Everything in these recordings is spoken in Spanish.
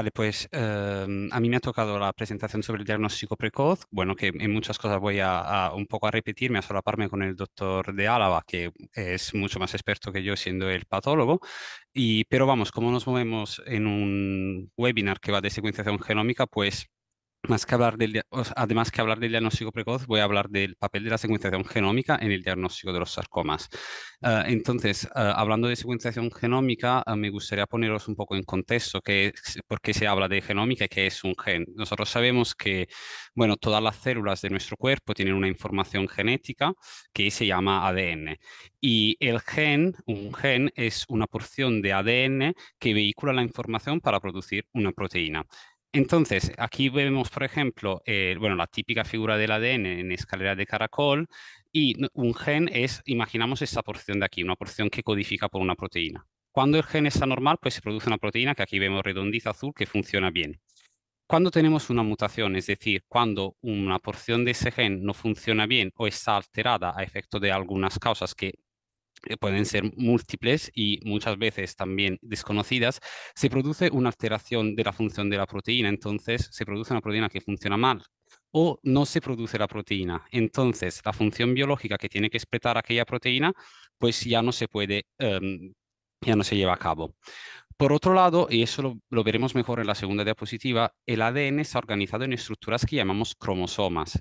Vale, pues em, a mí me ha tocado la presentación sobre el diagnóstico precoz, bueno, que en muchas cosas voy a, un poco a repetirme, a solaparme con el doctor de Álava, que es mucho más experto que yo siendo el patólogo, y, pero vamos, como nos movemos en un webinar que va de secuenciación genómica, pues que hablar además que hablar del diagnóstico precoz, voy a hablar del papel de la secuenciación genómica en el diagnóstico de los sarcomas. Ah, entonces, ah, hablando de secuenciación genómica, ah, me gustaría poneros un poco en contexto que, por qué se habla de genómica y qué es un gen. Nosotros sabemos que bueno, todas las células de nuestro cuerpo tienen una información genética que se llama ADN. Y el gen, un gen, es una porción de ADN que vehicula la información para producir una proteína. Entonces, aquí vemos, por ejemplo, eh, bueno, la típica figura del ADN en escalera de caracol y un gen es, imaginamos esta porción de aquí, una porción que codifica por una proteína. Cuando el gen está normal, pues se produce una proteína que aquí vemos redondiza azul que funciona bien. Cuando tenemos una mutación, es decir, cuando una porción de ese gen no funciona bien o está alterada a efecto de algunas causas que eh, pueden ser múltiples y muchas veces también desconocidas, se produce una alteración de la función de la proteína, entonces se produce una proteína que funciona mal o no se produce la proteína. Entonces, la función biológica que tiene que explotar aquella proteína, pues ya no se puede, em, ya no se lleva a cabo. Por otro lado, y eso lo, lo, veremos mejor en la segunda diapositiva, el ADN está organizado en estructuras que llamamos cromosomas.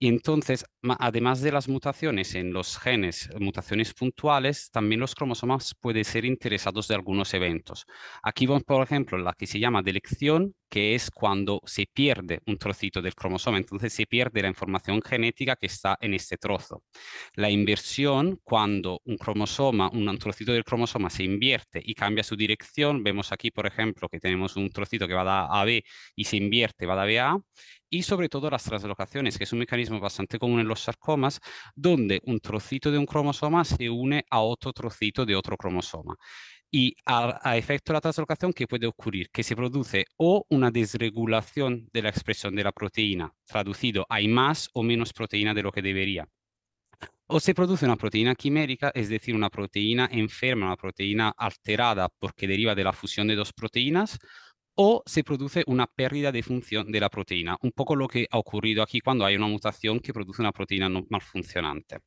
Y entonces, además de las mutaciones en los genes, mutaciones puntuales, también los cromosomas pueden ser interesados de algunos eventos. Aquí vamos, por ejemplo, la que se llama delección, que es cuando se pierde un trocito del cromosoma, entonces se pierde la información genética que está en este trozo. La inversión, cuando un cromosoma, un trocito del cromosoma se invierte y cambia su dirección, vemos aquí, por ejemplo, que tenemos un trocito que va de A a B y se invierte, va de B a A, y sobre todo las translocaciones, que es un mecanismo bastante común en los sarcomas, donde un trocito de un cromosoma se une a otro trocito de otro cromosoma. Y a, efecto de la translocación, ¿qué puede ocurrir? Que se produce o una desregulación de la expresión de la proteína, traducido, hay más o menos proteína de lo que debería. O se produce una proteína quimérica, es decir, una proteína enferma, una proteína alterada porque deriva de la fusión de dos proteínas, o se produce una pérdida de función de la proteína, un poco lo que ha ocurrido aquí cuando hay una mutación que produce una proteína malfuncionante.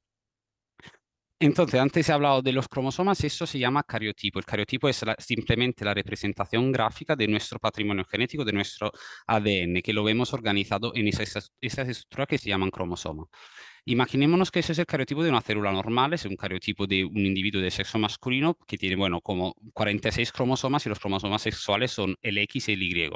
Entonces, antes he hablado de los cromosomas, eso se llama cariotipo. El cariotipo es simplemente la representación gráfica de nuestro patrimonio genético, de nuestro ADN, que lo vemos organizado en esas, estructura estructuras que se llaman cromosoma. Imaginémonos que ese es el cariotipo de una célula normal, es un cariotipo de un individuo de sexo masculino que tiene, bueno, como 46 cromosomas y los cromosomas sexuales son el X y el Y.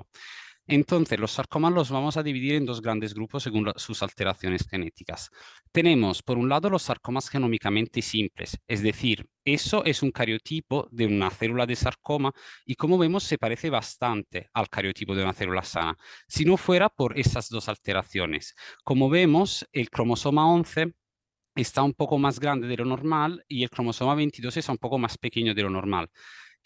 Entonces, los sarcomas los vamos a dividir en dos grandes grupos según sus alteraciones genéticas. Tenemos, por un lado, los sarcomas genómicamente simples, es decir, eso es un cariotipo de una célula de sarcoma y como vemos se parece bastante al cariotipo de una célula sana, si no fuera por esas dos alteraciones. Como vemos, el cromosoma 11 está un poco más grande de lo normal y el cromosoma 22 está un poco más pequeño de lo normal.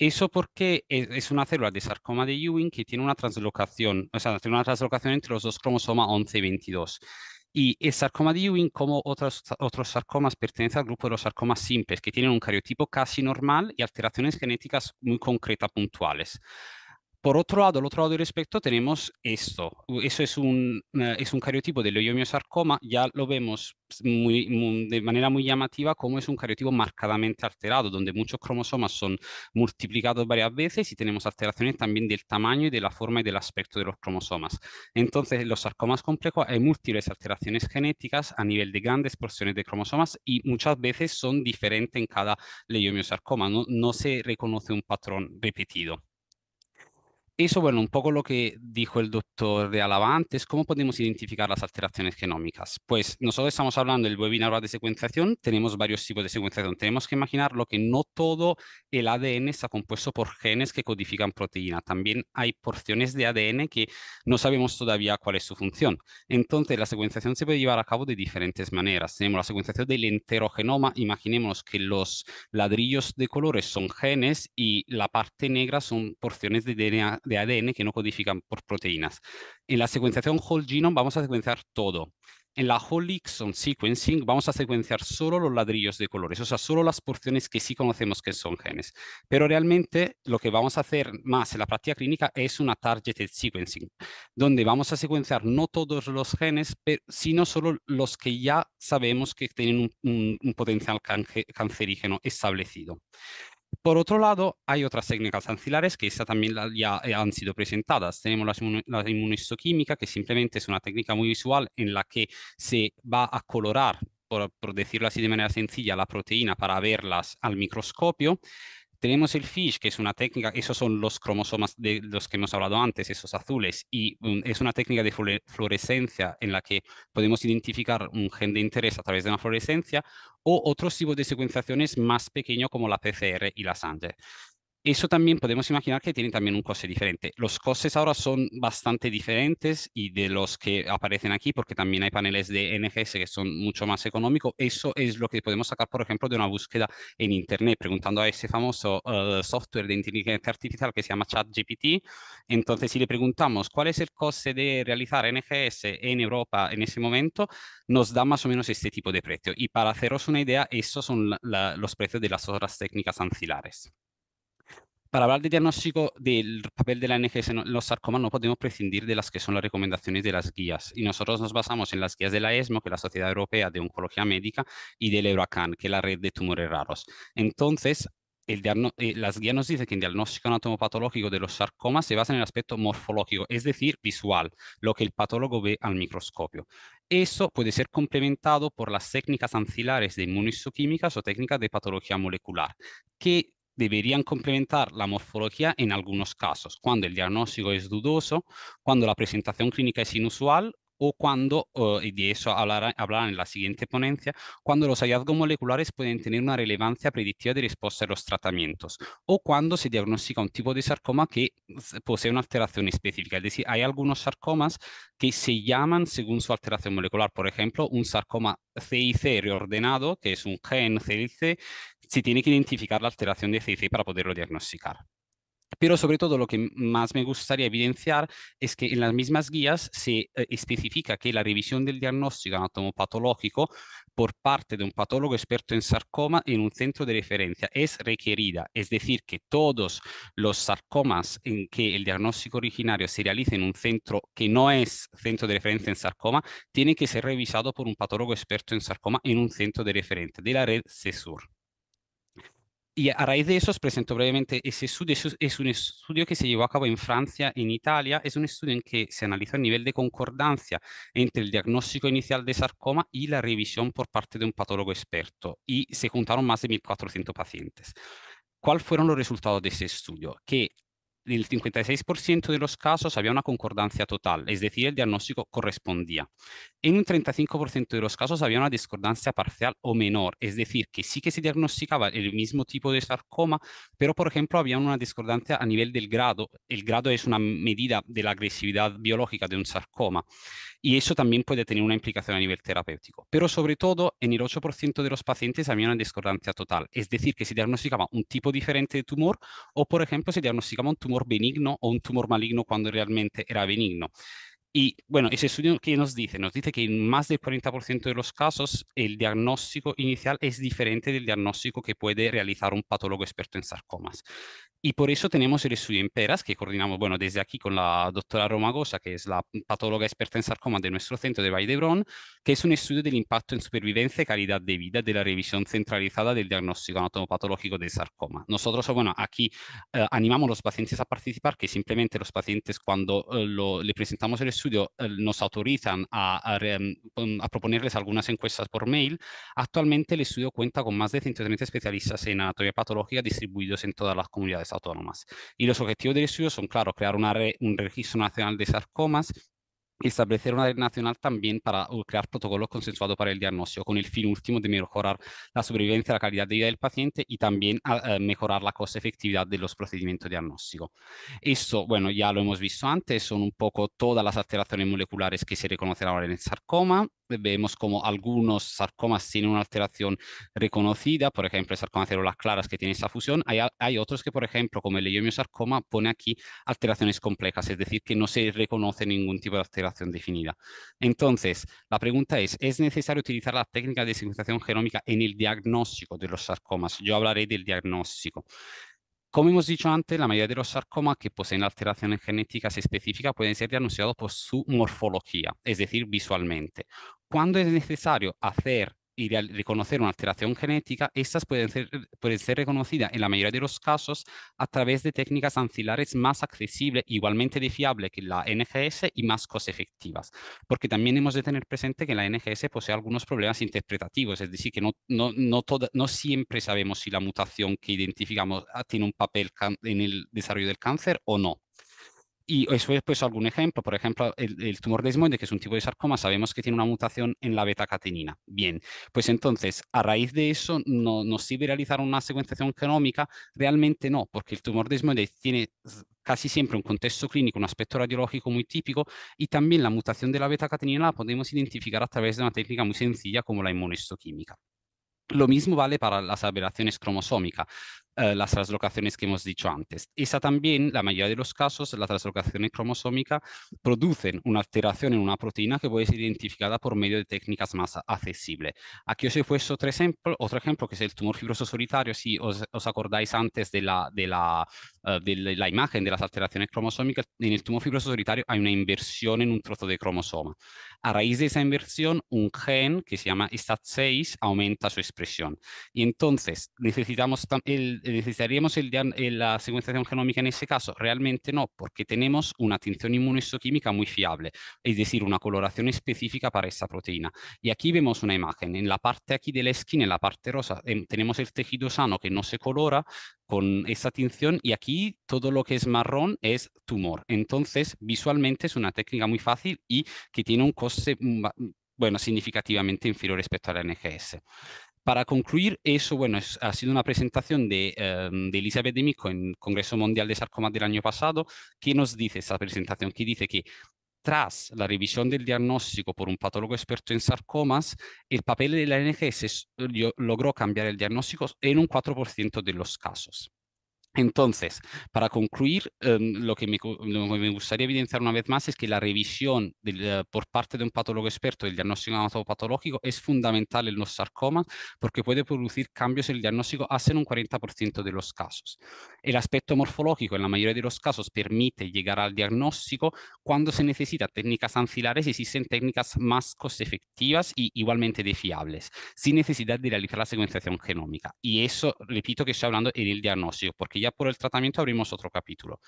Eso porque es una célula de sarcoma de Ewing que tiene una translocación, o sea, tiene una translocación entre los dos cromosomas 11 y 22. Y el sarcoma de Ewing, como otros, otros sarcomas, pertenece al grupo de los sarcomas simples, que tienen un cariotipo casi normal y alteraciones genéticas muy concretas, puntuales por otro lado, al otro lado del respecto, tenemos esto. Eso es un, eh, es un cariotipo del leiomiosarcoma. Ya lo vemos de manera muy llamativa como es un cariotipo marcadamente alterado, donde muchos cromosomas son multiplicados varias veces y tenemos alteraciones también del tamaño y de la forma y del aspecto de los cromosomas. Entonces, en los sarcomas complejos hay múltiples alteraciones genéticas a nivel de grandes porciones de cromosomas y muchas veces son diferentes en cada leiomiosarcoma. no se reconoce un patrón repetido eso, bueno, un poco lo que dijo el doctor de Alaba antes, ¿cómo podemos identificar las alteraciones genómicas? Pues nosotros estamos hablando del webinar de secuenciación, tenemos varios tipos de secuenciación. Tenemos que imaginar lo que no todo el ADN está compuesto por genes que codifican proteína. También hay porciones de ADN que no sabemos todavía cuál es su función. Entonces, la secuenciación se puede llevar a cabo de diferentes maneras. Tenemos la secuenciación del entero genoma. Imaginemos que los ladrillos de colores son genes y la parte negra son porciones de DNA de ADN que no codifican por proteínas. En la secuenciación whole genome vamos a secuenciar todo. En la whole exon sequencing vamos a secuenciar solo los ladrillos de colores, o sea, solo las porciones que sí conocemos que son genes. Pero realmente lo que vamos a hacer más en la práctica clínica es una targeted sequencing, donde vamos a secuenciar no todos los genes, sino solo los que ya sabemos que tienen un, un potencial cancerígeno establecido. Por otro lado, hay otras técnicas ancilares que también la, ya eh, han sido presentadas. Tenemos la, inmunistoquímica, que simplemente es una técnica muy visual en la que se va a colorar, por decirlo así de manera sencilla, la proteína para verlas al microscopio. Tenemos el FISH, que es una técnica, esos son los cromosomas de los que hemos hablado antes, esos azules, y mm, es una técnica de fluorescencia en la que podemos identificar un gen de interés a través de una fluorescencia o otros tipos de secuenciaciones más pequeños como la PCR y la sangre eso también podemos imaginar que tiene también un coste diferente. Los costes ahora son bastante diferentes y de los que aparecen aquí, porque también hay paneles de NGS que son mucho más económicos. Eso es lo que podemos sacar, por ejemplo, de una búsqueda en Internet, preguntando a ese famoso eh, software de inteligencia artificial que se llama ChatGPT. Entonces, si le preguntamos cuál es el coste de realizar NGS en Europa en ese momento, nos da más o menos este tipo de precio. Y para haceros una idea, esos son los precios de las otras técnicas ancilares. Para hablar de diagnóstico del papel de la NGS en los sarcomas, no podemos prescindir de las que son las recomendaciones de las guías. Y nosotros nos basamos en las guías de la ESMO, que es la Sociedad Europea de Oncología Médica, y del EURACAN, que es la red de tumores raros. Entonces, eh, las guías nos dicen que el diagnóstico anatomopatológico de los sarcomas se basa en el aspecto morfológico, es decir, visual, lo que el patólogo ve al microscopio. Eso puede ser complementado por las técnicas ancilares de inmunohistoquímicas o técnicas de patología molecular, que deberían complementar la morfología en algunos casos, cuando el diagnóstico es dudoso, cuando la presentación clínica es inusual o cuando, y de eso hablará, en la siguiente ponencia, cuando los hallazgos moleculares pueden tener una relevancia predictiva de respuesta a los tratamientos, o cuando se diagnostica un tipo de sarcoma que posee una alteración específica. Es decir, hay algunos sarcomas que se llaman según su alteración molecular. Por ejemplo, un sarcoma CIC reordenado, que es un gen CIC, se tiene que identificar la alteración de CIC para poderlo diagnosticar. Pero sobre todo lo que más me gustaría evidenciar es que en las mismas guías se eh, especifica que la revisión del diagnóstico anatomopatológico por parte de un patólogo experto en sarcoma en un centro de referencia es requerida, es decir, que todos los sarcomas en que el diagnóstico originario se realiza en un centro que no es centro de referencia en sarcoma, tiene que ser revisado por un patólogo experto en sarcoma en un centro de referencia de la red CESUR y a raíz de eso os presento brevemente ese estudio. Es un estudio que se llevó a cabo en Francia, en Italia. Es un estudio en que se analiza el nivel de concordancia entre el diagnóstico inicial de sarcoma y la revisión por parte de un patólogo experto. Y se contaron más de 1.400 pacientes. ¿Cuáles fueron los resultados de ese estudio? Que en el 56% de los casos había una concordancia total, es decir, el diagnóstico correspondía. En un 35% de los casos había una discordancia parcial o menor, es decir, que sí que se diagnosticaba el mismo tipo de sarcoma, pero por ejemplo había una discordancia a nivel del grado. El grado es una medida de la agresividad biológica de un sarcoma y eso también puede tener una implicación a nivel terapéutico. Pero sobre todo en el 8% de los pacientes había una discordancia total, es decir, que se diagnosticaba un tipo diferente de tumor o por ejemplo se diagnosticaba un tumor tumor benigno o un tumor maligno cuando realmente era benigno. Y bueno, ese estudio que nos dice, nos dice que en más del 40% de los casos el diagnóstico inicial es diferente del diagnóstico que puede realizar un patólogo experto en sarcomas. Y por eso tenemos el estudio Peras que coordinamos bueno, desde aquí con la doctora Gosa, que es la patóloga experta en sarcoma de nuestro centro de Valdebrón, que es un estudio del impacto en supervivencia y calidad de vida de la revisión centralizada del diagnóstico anatomopatológico del sarcoma. Nosotros, bueno, aquí eh, animamos a los pacientes a participar, que simplemente los pacientes cuando eh, lo, le presentamos el estudio eh, nos autorizan a, a, mm, a, proponerles algunas encuestas por mail. Actualmente el estudio cuenta con más de 130 especialistas en anatomía patológica distribuidos en todas las comunidades autónomas. Y los objetivos del estudio son, claro, crear una un registro nacional de sarcomas establecer una red nacional también para uh, crear protocolos consensuados para el diagnóstico, con el fin último de mejorar la supervivencia, la calidad de vida del paciente y también ah, eh, mejorar la coste efectividad de los procedimientos diagnósticos. Esto, bueno, ya lo hemos visto antes, son un poco todas las alteraciones moleculares que se reconocen ahora en el sarcoma, vemos como algunos sarcomas tienen una alteración reconocida, por ejemplo, el sarcoma de células claras que tiene esa fusión, hay, otros que, por ejemplo, como el leiomiosarcoma, pone aquí alteraciones complejas, es decir, que no se reconoce ningún tipo de alteración definida. Entonces, la pregunta es, ¿es necesario utilizar la técnica de segmentación genómica en el diagnóstico de los sarcomas? Yo hablaré del diagnóstico. Como hemos dicho antes, la mayoría de los sarcomas que poseen alteraciones genéticas específicas pueden ser diagnosticados por su morfología, es decir, visualmente. ¿Cuándo es necesario hacer y reconocer una alteración genética, estas pueden ser, pueden ser reconocidas en la mayoría de los casos a través de técnicas ancilares más accesibles, igualmente de fiable que la NGS y más coste efectivas. Porque también hemos de tener presente que la NGS posee algunos problemas interpretativos, es decir, que no, no, no, no siempre sabemos si la mutación que identificamos ah, tiene un papel en el desarrollo del cáncer o no y eso es pues algún ejemplo. Por ejemplo, el, tumor de esmoide, que es un tipo de sarcoma, sabemos que tiene una mutación en la beta-catenina. Bien, pues entonces, a raíz de eso, ¿no, ¿nos sirve realizar una secuenciación genómica? Realmente no, porque el tumor de esmoide tiene casi siempre un contexto clínico, un aspecto radiológico muy típico y también la mutación de la beta-catenina la podemos identificar a través de una técnica muy sencilla como la inmunohistoquímica. Lo mismo vale para las aberraciones cromosómicas. Eh, las traslocaciones que hemos dicho antes. Esa también, la mayoría de los casos, las translocaciones cromosómicas producen una alteración en una proteína que puede ser identificada por medio de técnicas más accesibles. Aquí os he puesto otro ejemplo, otro ejemplo que es el tumor fibroso solitario. Si os, acordáis antes de la, de la, eh, de la imagen de las alteraciones cromosómicas, en el tumor fibroso solitario hay una inversión en un trozo de cromosoma. A raíz de esa inversión, un gen que se llama STAT6 aumenta su expresión. Y entonces necesitamos el, necesitaríamos el, eh, la secuenciación genómica en ese caso? Realmente no, porque tenemos una tinción inmunohistoquímica muy fiable, es decir, una coloración específica para esa proteína. Y aquí vemos una imagen, en la parte aquí de la esquina, en la parte rosa, em, tenemos el tejido sano que no se colora con esa tinción y aquí todo lo que es marrón es tumor. Entonces, visualmente es una técnica muy fácil y que tiene un coste mm, mm, bueno, significativamente inferior respecto al NGS. Para concluir, eso bueno, ha sido una presentación de, em, Elizabeth de Mico en el Congreso Mundial de Sarcomas del año pasado. ¿Qué nos dice esa presentación? Que dice que tras la revisión del diagnóstico por un patólogo experto en sarcomas, el papel de la NGS logró cambiar el diagnóstico en un 4% de los casos. Entonces, para concluir, em, lo, que me, gustaría evidenciar una vez más es que la revisión eh, por parte de un patólogo experto del diagnóstico anatomopatológico es fundamental en los sarcomas porque puede producir cambios en el diagnóstico hasta en un 40% de los casos. El aspecto morfológico en la mayoría de los casos permite llegar al diagnóstico cuando se necesita técnicas ancilares y existen técnicas más coste efectivas y igualmente de fiables, sin necesidad de realizar la secuenciación genómica. Y eso, repito que estoy hablando en el diagnóstico, porque y ya por el tratamiento abrimos otro capítulo.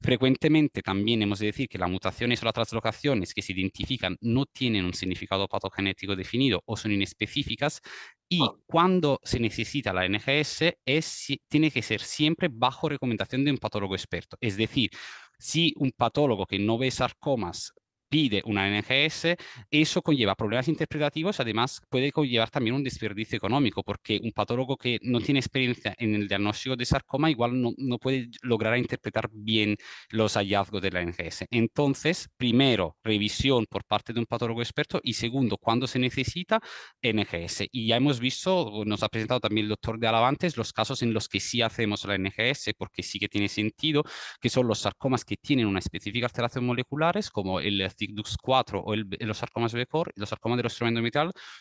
Frecuentemente también hemos de decir que las mutaciones o las translocaciones que se identifican no tienen un significado patogenético definido o son inespecíficas y ah. cuando se necesita la NGS tiene que ser siempre bajo recomendación de un patólogo experto. Es decir, si un patólogo que no ve sarcomas pide una NGS, eso conlleva problemas interpretativos, además puede conllevar también un desperdicio económico, porque un patólogo que no tiene experiencia en el diagnóstico de sarcoma igual no, no puede lograr interpretar bien los hallazgos de la NGS. Entonces, primero, revisión por parte de un patólogo experto y segundo, cuando se necesita, NGS. Y ya hemos visto, nos ha presentado también el doctor de Alavantes, los casos en los que sí hacemos la NGS, porque sí que tiene sentido, que son los sarcomas que tienen una específica alteración moleculares, como el dux 4 o el, los sarcomas BCOR y los sarcomas del ostroma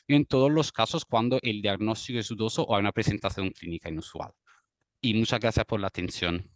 y en todos los casos cuando el diagnóstico es dudoso o hay una presentación clínica inusual. Y muchas gracias por la atención.